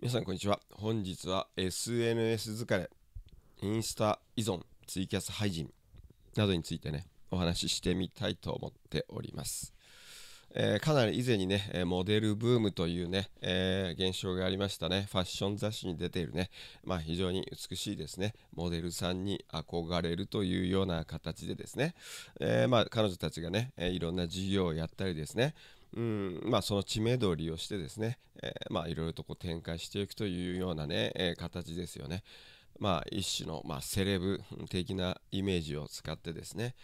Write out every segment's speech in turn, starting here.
皆さんこんにちは本日は SNS 疲れインスタ依存ツイキャス廃人などについてねお話ししてみたいと思っております、えー、かなり以前にねモデルブームというね、えー、現象がありましたねファッション雑誌に出ているねまあ非常に美しいですねモデルさんに憧れるというような形でですね、えー、まあ彼女たちがねいろんな事業をやったりですねうんまあ、その知名度を利用してですね、えー、まあ、いろいろとこう展開していくというようなね、えー、形ですよね。まあ、一種の、まあ、セレブ的なイメージを使ってですね、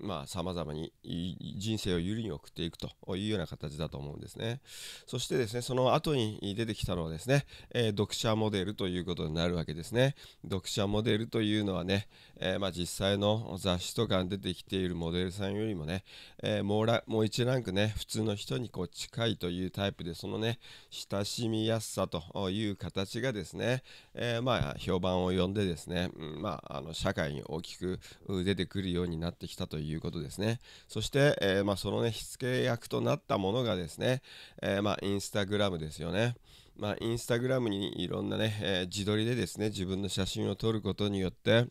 まあ、様々に人生を有利に送っていくというような形だと思うんですね。そしてですね、その後に出てきたのはですね、えー、読者モデルということになるわけですね。読者モデルというのはね、えー、まあ、実際の雑誌とかに出てきているモデルさんよりもね、えー、もうらもう一ランクね、普通の人にこう近いというタイプで、そのね、親しみやすさという形がですね、えまあ、評判を呼んでですね、うん、まあ、あの社会に大きく出てくるようになってきたということですね。そして、えー、まあ、そのね、火付け役となったものがですね、えー、まあ、インスタグラムですよね。まあ、インスタグラムにいろんなね、え自撮りでですね、自分の写真を撮ることによって、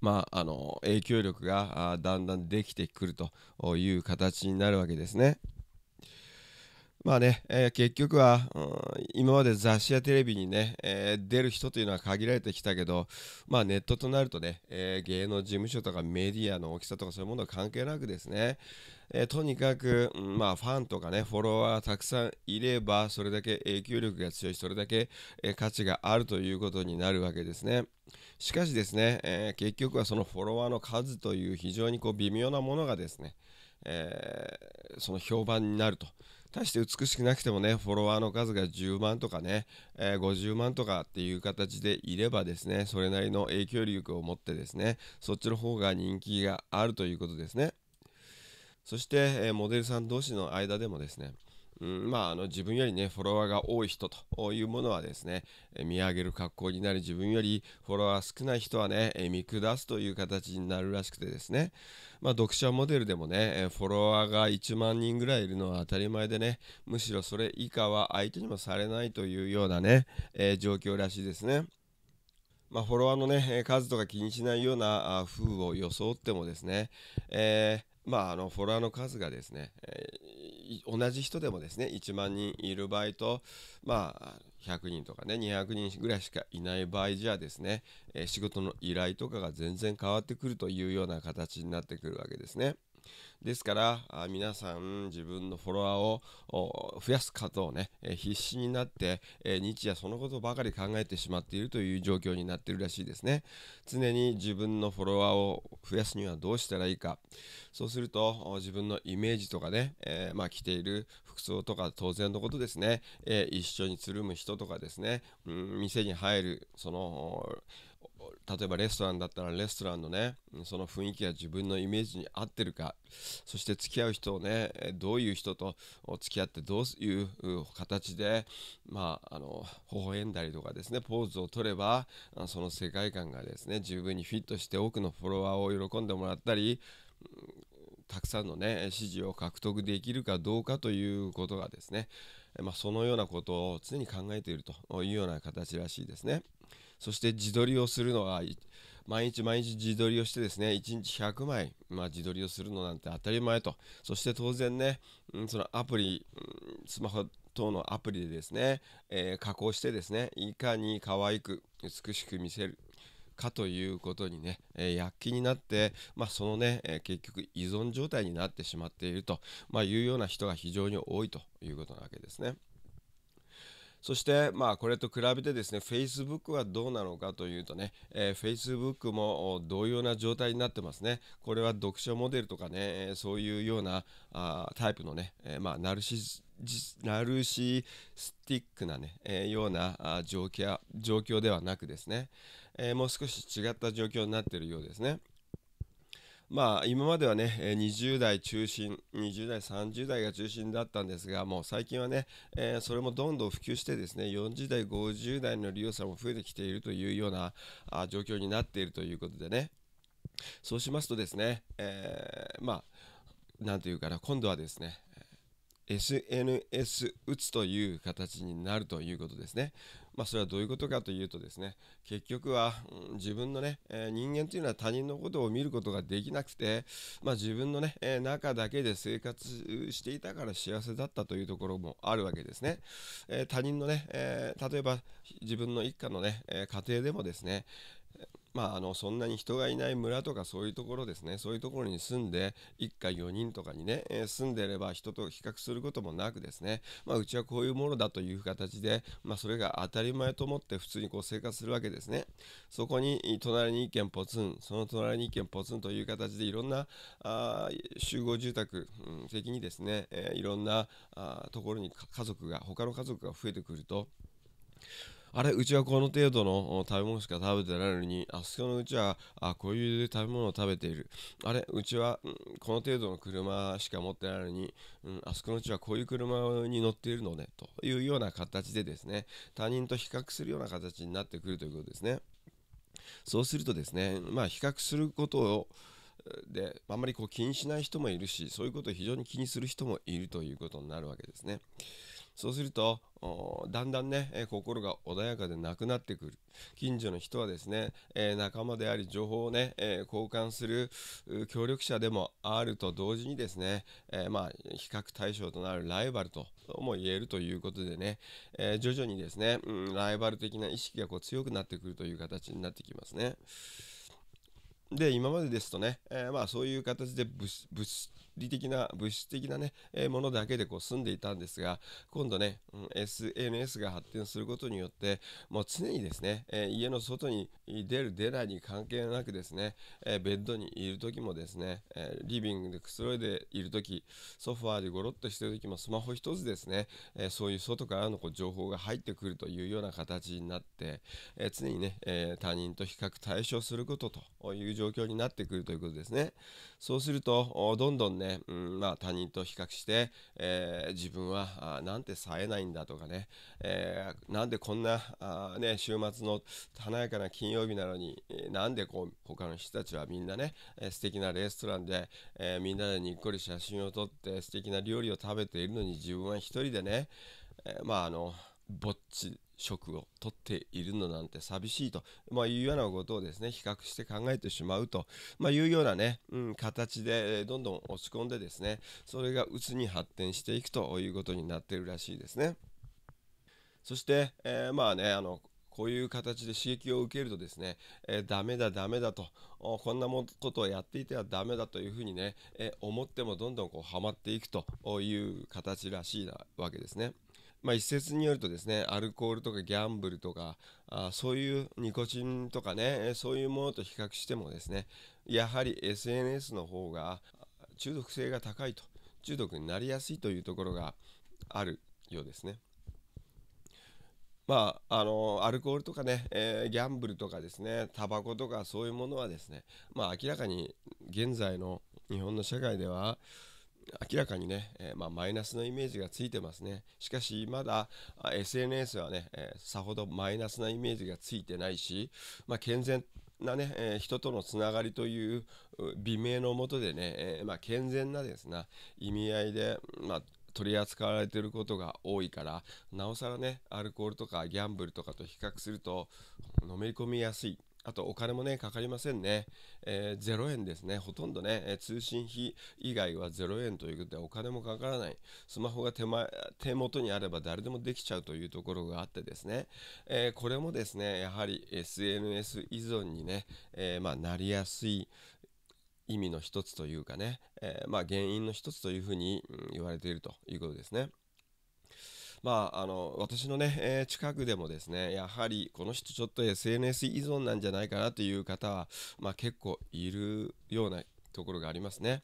まあ、あの影響力がだんだんできてくるという形になるわけですね。まあね、えー、結局は、うん、今まで雑誌やテレビにね、えー、出る人というのは限られてきたけど、まあ、ネットとなるとね、えー、芸能事務所とかメディアの大きさとかそういうものは関係なくですね、えとにかく、うん、まあ、ファンとかねフォロワーたくさんいればそれだけ影響力が強いし、それだけ、え価値があるということになるわけですね。しかしですね、え結局はそのフォロワーの数という非常にこう微妙なものがですね、えその評判になると。大して美しくなくてもね、フォロワーの数が10万とかね、えー、50万とかっていう形でいればですね、それなりの影響力を持ってですね、そっちの方が人気があるということですね。そして、えモデルさん同士の間でもですね、うん、まあ、あの自分よりねフォロワーが多い人というものはですね見上げる格好になり自分よりフォロワー少ない人はね見下すという形になるらしくてですね、まあ、読者モデルでもねフォロワーが1万人ぐらいいるのは当たり前でねむしろそれ以下は相手にもされないというようなね、えー、状況らしいですね。まあ、フォロワーのね数とか気にしないような風を装ってもですね、えーまあ、あのフォロワーの数がですね、え同じ人でもですね1万人いる場合とまあ100人とかね200人ぐらいしかいない場合じゃですね、え仕事の依頼とかが全然変わってくるというような形になってくるわけですね。ですから皆さん自分のフォロワーを増やすとをね必死になって日夜そのことばかり考えてしまっているという状況になっているらしいですね常に自分のフォロワーを増やすにはどうしたらいいかそうすると自分のイメージとかね、えー、まあ、着ている服装とか当然のことですね、えー、一緒につるむ人とかですね、うん、店に入るその例えばレストランだったらレストランのねその雰囲気が自分のイメージに合ってるかそして付き合う人をねどういう人と付き合ってどういう形でまああの微笑んだりとかですねポーズをとればその世界観がですね十分にフィットして多くのフォロワーを喜んでもらったりたくさんのね支持を獲得できるかどうかということがですね、まあ、そのようなことを常に考えているというような形らしいですね。そして自撮りをするのは毎日毎日自撮りをしてですね1日100枚、まあ、自撮りをするのなんて当たり前とそして当然ね、うん、そのアプリ、スマホ等のアプリでですね、えー、加工してですねいかに可愛く美しく見せるかということにね、えー、躍起になって、まあ、そのね、えー、結局依存状態になってしまっていると、まあ、いうような人が非常に多いということなわけですね。そして、まあ、これと比べてですね、Facebook はどうなのかというとね、えー、Facebook も同様な状態になってますね。これは読書モデルとかね、そういうようなあタイプのね、えー、まあ、ナルシナルシスティックなね、えー、ような状況状況ではなくですね、えもう少し違った状況になっているようですね。まあ、今まではね、20代中心、20代、30代が中心だったんですが、もう最近はね、えー、それもどんどん普及してですね、40代、50代の利用者も増えてきているというようなあ状況になっているということでね、そうしますとですね、えー、まあ、なんというかな、今度はですね、SNS 打つという形になるということですね。まあ、それはどういうことかというとですね、結局は、うん、自分のね、えー、人間というのは他人のことを見ることができなくて、まあ、自分のね、えー、中だけで生活していたから幸せだったというところもあるわけですね。えー、他人のね、え例えば自分の一家のね、え家庭でもですね、まあ、あのそんなに人がいない村とかそういうところですねそういうところに住んで一家4人とかにね、えー、住んでれば人と比較することもなくですね、まあ、うちはこういうものだという形で、まあ、それが当たり前と思って普通にこう生活するわけですねそこに隣に1軒ポツンその隣に1軒ポツンという形でいろんなあ集合住宅的にですね、えー、いろんなあところに家族が他の家族が増えてくるとあれうちはこの程度の食べ物しか食べてないのにあそこのうちはあこういう食べ物を食べているあれうちは、うん、この程度の車しか持ってないのに、うん、あそこのうちはこういう車に乗っているのねというような形でですね他人と比較するような形になってくるということですねそうするとですねまあ比較することをであんまりこう気にしない人もいるしそういうことを非常に気にする人もいるということになるわけですね。そうするとだんだんね、えー、心が穏やかでなくなってくる近所の人はですね、えー、仲間であり情報をね、えー、交換する協力者でもあると同時にですね、えまあ、比較対象となるライバルとも言えるということでね、え徐々にですね、うん、ライバル的な意識がこう強くなってくるという形になってきますね。で今までですとね、えー、まあそういう形で物理的な物質的なね、えものだけでこう住んでいたんですが今度ね、うん、SNS が発展することによってもう常にですね、え家の外に出る出ないに関係なくですね、えベッドにいる時もですね、えリビングでくつろいでいる時ソファーでゴロッとしてる時もスマホ一つですね、えそういう外からのこう情報が入ってくるというような形になって、え常にね、え他人と比較対象することという状況になってくるということですね。そうするとどんどんねね、うんまあ、他人と比較して、えー、自分はあなんて冴えないんだとかね、えー、なんでこんなあ、ね、週末の華やかな金曜日なのになんでこう他の人たちはみんなね、えー、素敵なレストランで、えー、みんなでにっこり写真を撮って素敵な料理を食べているのに自分は一人でね、えー、まああのぼっち職を取っているのなんて寂しいと、まあ、いうようなことをですね比較して考えてしまうと、まあ、いうようなね、うん、形でどんどん落ち込んでですねそれが鬱に発展していくということになってるらしいですね。そして、えー、まあねあのこういう形で刺激を受けるとですね、えー、ダメだダメだとこんなことをやっていてはダメだというふうにね、えー、思ってもどんどんこうハマっていくという形らしいわけですね。まあ、一説によるとですねアルコールとかギャンブルとかあそういうニコチンとかねそういうものと比較してもですねやはり SNS の方が中毒性が高いと中毒になりやすいというところがあるようですね。まあ、あのアルコールとかね、えー、ギャンブルとかですねタバコとかそういうものはですね、まあ、明らかに現在の日本の社会では明らかにね、えー、まあ、マイナスのイメージがついてますね。しかし、まだ SNS はね、えー、さほどマイナスなイメージがついてないし、まあ、健全なね、えー、人とのつながりという美名のもとでね、えまあ、健全なですね、意味合いで、まあ、取り扱われてることが多いからなおさらねアルコールとかギャンブルとかと比較するとのめり込みやすいあとお金もね、かかりませんね。えー、0円ですね。ほとんどね、えー、通信費以外は0円ということでお金もかからない。スマホが手前手元にあれば誰でもできちゃうというところがあってですね、えー、これもですね、やはり SNS 依存にね、えまあ、なりやすい意味の一つというかね、えまあ、原因の一つというふうに言われているということですね。まあ、あの私のね、えー、近くでもですねやはりこの人ちょっと SNS 依存なんじゃないかなという方は、まあ、結構いるようなところがありますね。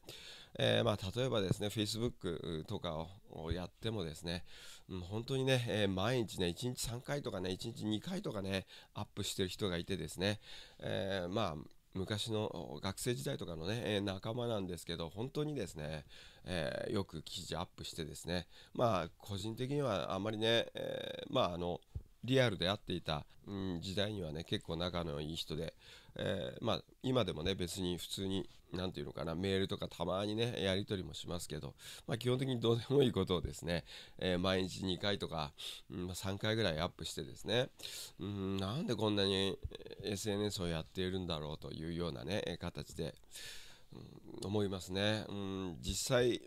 えー、まあ、例えばですね、Facebook とかをやってもですね、うん、本当にね、えー、毎日ね、1日3回とかね、1日2回とかね、アップしてる人がいてですね、えー、まあ、昔の学生時代とかのね、え仲間なんですけど、本当にですね、えー、よく記事アップしてですねまあ個人的にはあまりね、えー、まああのリアルで会っていた、うん、時代にはね結構仲のいい人で、えー、まあ、今でもね別に普通に何て言うのかなメールとかたまにねやり取りもしますけど、まあ、基本的にどうでもいいことをですね、えー、毎日2回とか、うん、3回ぐらいアップしてですね、うん、なんでこんなに SNS をやっているんだろうというようなね形で。思いますね、うん、実際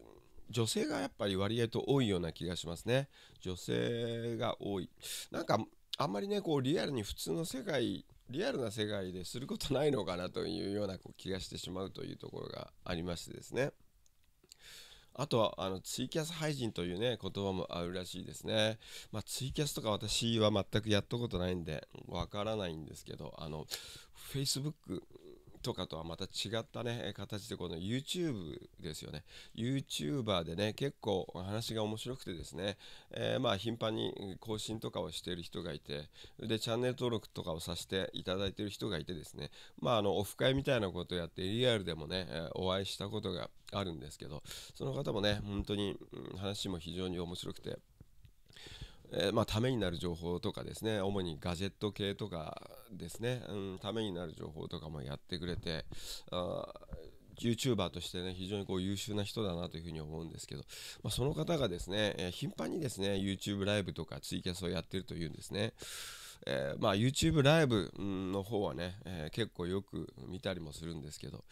女性がやっぱり割合と多いような気がしますね女性が多いなんかあんまりねこうリアルに普通の世界リアルな世界ですることないのかなというような気がしてしまうというところがありましてですねあとはあのツイキャス廃人というね言葉もあるらしいですね、まあ、ツイキャスとか私は全くやったことないんでわからないんですけどあの Facebook とかとはまた違ったね、形でこの YouTube ですよね。YouTuber でね、結構話が面白くてですね、えー、まあ頻繁に更新とかをしている人がいて、で、チャンネル登録とかをさせていただいている人がいてですね、まああの、オフ会みたいなことをやって、リアルでもね、お会いしたことがあるんですけど、その方もね、本当に話も非常に面白くて、えまあ、ためになる情報とかですね主にガジェット系とかですね、うん、ためになる情報とかもやってくれてあ YouTuber としてね非常にこう優秀な人だなというふうに思うんですけど、まあ、その方がですね、え頻繁にですね YouTube ライブとかツイキャスをやってるというんですね。えー、まあ、YouTube ライブの方はね、えー、結構よく見たりもするんですけど、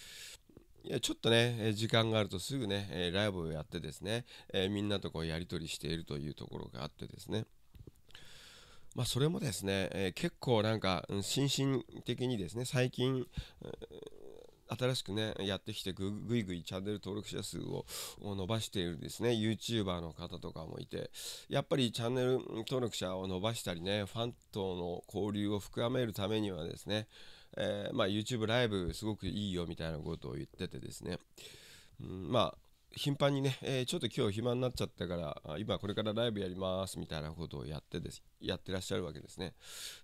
いやちょっとね、時間があるとすぐね、ライブをやってですね、えみんなとこうやり取りしているというところがあってですね、まあ、それもですね、え結構なんか、心身的にですね、最近、新しくね、やってきてぐ、ぐいぐいチャンネル登録者数を伸ばしているですね、YouTuber の方とかもいて、やっぱりチャンネル登録者を伸ばしたりね、ファンとの交流を深めるためにはですね、えー、まあ、YouTube ライブすごくいいよみたいなことを言っててですね、うん、まあ頻繁にね、えー、ちょっと今日暇になっちゃったから、今これからライブやりますみたいなことをやってです、やってらっしゃるわけですね。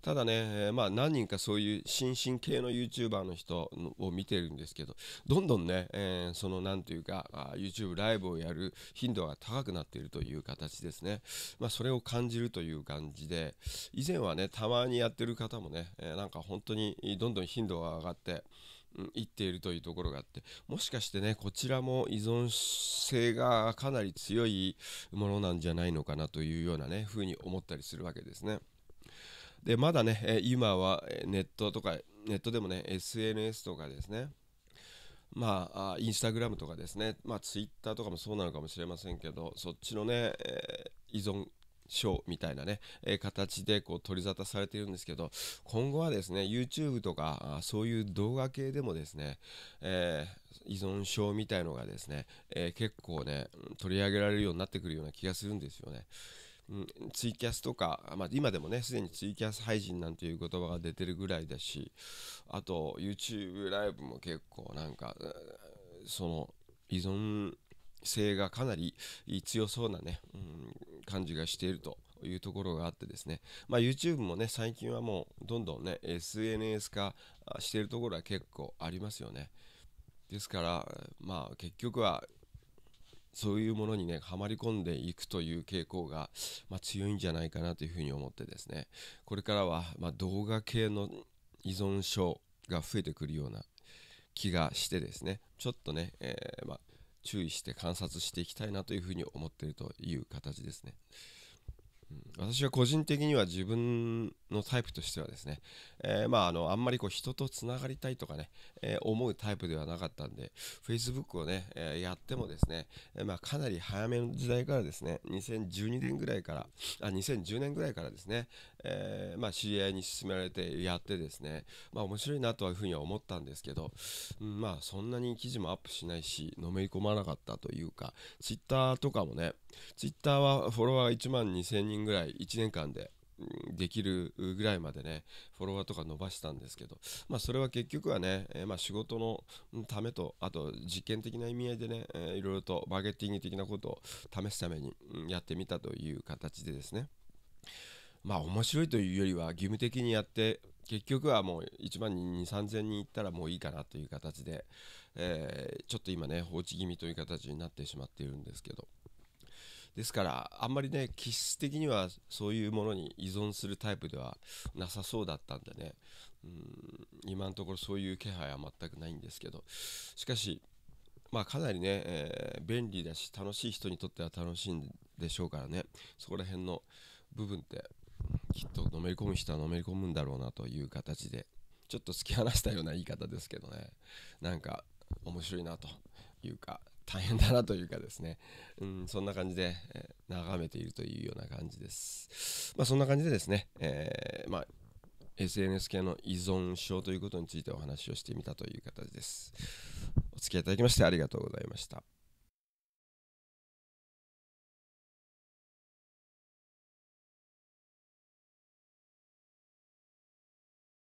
ただね、えー、まあ何人かそういう新進系の YouTuber の人を見てるんですけど、どんどんね、えー、そのなんというか、YouTube ライブをやる頻度が高くなっているという形ですね。まあそれを感じるという感じで、以前はね、たまにやってる方もね、えなんか本当にどんどん頻度が上がって、行っているというところがあってもしかしてねこちらも依存性がかなり強いものなんじゃないのかなというようなねふうに思ったりするわけですね。でまだね今はネットとかネットでもね SNS とかですねまあ、インスタグラムとかですね、まあ、ツイッターとかもそうなのかもしれませんけど、そっちのね、え依存賞みたいなね、えー、形でこう取り沙汰されているんですけど今後はですね YouTube とかそういう動画系でもですね、えー、依存症みたいのがですね、えー、結構ね取り上げられるようになってくるような気がするんですよね。うん、ツイキャスとか、まあ、今でもねすでにツイキャス配信なんていう言葉が出てるぐらいだしあと YouTube ライブも結構なんかその依存性がかなり強そうなね、うん、感じがしているというところがあってですね、まあ、YouTube もね最近はもうどんどんね SNS 化しているところは結構ありますよねですからまあ結局はそういうものにねはまり込んでいくという傾向が、まあ、強いんじゃないかなというふうに思ってですねこれからは、まあ、動画系の依存症が増えてくるような気がしてですねちょっとね、えー、まあ注意して観察していきたいなというふうに思っているという形ですね。私は個人的には自分のタイプとしてはですね、えー、まああのあんまりこう人とつながりたいとかね、えー、思うタイプではなかったんで Facebook をね、えー、やってもですね、えまあ、かなり早めの時代からですね2012年ぐらいからあ2010年ぐらいからですね、えまあ、知り合いに勧められてやってですねまあ面白いなというふうには思ったんですけど、うん、まあそんなに記事もアップしないしのめり込まなかったというか Twitter とかもね Twitter はフォロワー1万2000人ぐらい1年間でできるぐらいまでねフォロワーとか伸ばしたんですけど、まあ、それは結局はね、えー、まあ仕事のためとあと実験的な意味合いでね、えー、いろいろとマーケティング的なことを試すためにやってみたという形でですねまあ面白いというよりは義務的にやって結局はもう1万2 3 0 0 0人いったらもういいかなという形で、えー、ちょっと今ね放置気味という形になってしまっているんですけど。ですからあんまりね気質的にはそういうものに依存するタイプではなさそうだったんでねうん今のところそういう気配は全くないんですけどしかしまあかなりね、えー、便利だし楽しい人にとっては楽しいんでしょうからねそこら辺の部分ってきっとのめり込む人はのめり込むんだろうなという形でちょっと突き放したような言い方ですけどねなんか面白いなというか大変だなというかですね、うん、そんな感じで、えー、眺めているというような感じです。まあ、そんな感じでですね、えー、まあ、SNS 系の依存症ということについてお話をしてみたという形です。お付き合いいただきましてありがとうございました。